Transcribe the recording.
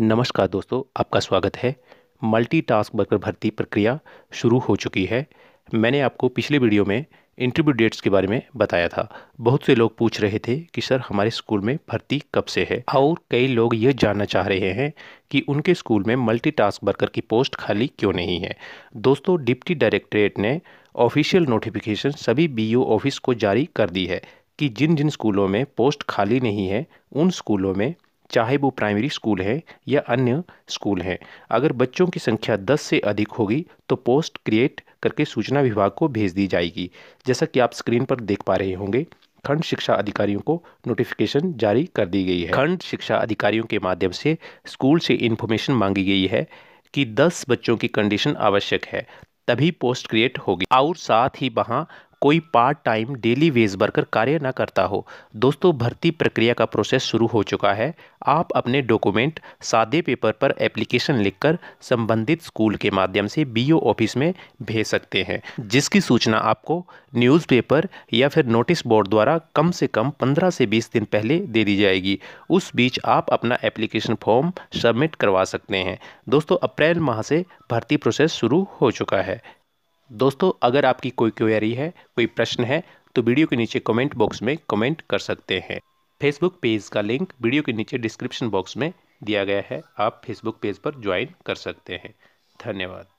नमस्कार दोस्तों आपका स्वागत है मल्टी टास्क वर्कर भर्ती प्रक्रिया शुरू हो चुकी है मैंने आपको पिछले वीडियो में इंटरव्यू डेट्स के बारे में बताया था बहुत से लोग पूछ रहे थे कि सर हमारे स्कूल में भर्ती कब से है और कई लोग यह जानना चाह रहे हैं कि उनके स्कूल में मल्टी टास्क वर्कर की पोस्ट खाली क्यों नहीं है दोस्तों डिप्टी डायरेक्टरेट ने ऑफिशियल नोटिफिकेशन सभी बी ऑफिस को जारी कर दी है कि जिन जिन स्कूलों में पोस्ट खाली नहीं है उन स्कूलों में चाहे वो प्राइमरी स्कूल है या अन्य स्कूल है अगर बच्चों की संख्या 10 से अधिक होगी तो पोस्ट क्रिएट करके सूचना विभाग को भेज दी जाएगी जैसा कि आप स्क्रीन पर देख पा रहे होंगे खंड शिक्षा अधिकारियों को नोटिफिकेशन जारी कर दी गई है खंड शिक्षा अधिकारियों के माध्यम से स्कूल से इन्फॉर्मेशन मांगी गई है कि 10 बच्चों की कंडीशन आवश्यक है तभी पोस्ट क्रिएट होगी और साथ ही वहाँ कोई part time daily wage worker कार्य ना करता हो दोस्तों भर्ती प्रक्रिया का प्रोसेस शुरू हो चुका है आप अपने डॉक्यूमेंट सादे पेपर पर एप्लीकेशन लिखकर संबंधित स्कूल के माध्यम से बीओ ऑफिस में भेज सकते हैं जिसकी सूचना आपको न्यूज़पेपर या फिर नोटिस बोर्ड द्वारा कम से कम 15 से 20 दिन पहले दे दी जाएगी उस बीच आप अपना एप्लीकेशन फॉर्म सबमिट करवा सकते हैं दोस्तों अप्रैल माह से भर्ती प्रोसेस शुरू हो चुका है दोस्तों अगर आपकी कोई क्वेरी है कोई प्रश्न है तो वीडियो के नीचे कमेंट बॉक्स में कमेंट कर सकते हैं फेसबुक पेज का लिंक वीडियो के नीचे डिस्क्रिप्शन बॉक्स में दिया गया है आप फेसबुक पेज पर ज्वाइन कर सकते हैं धन्यवाद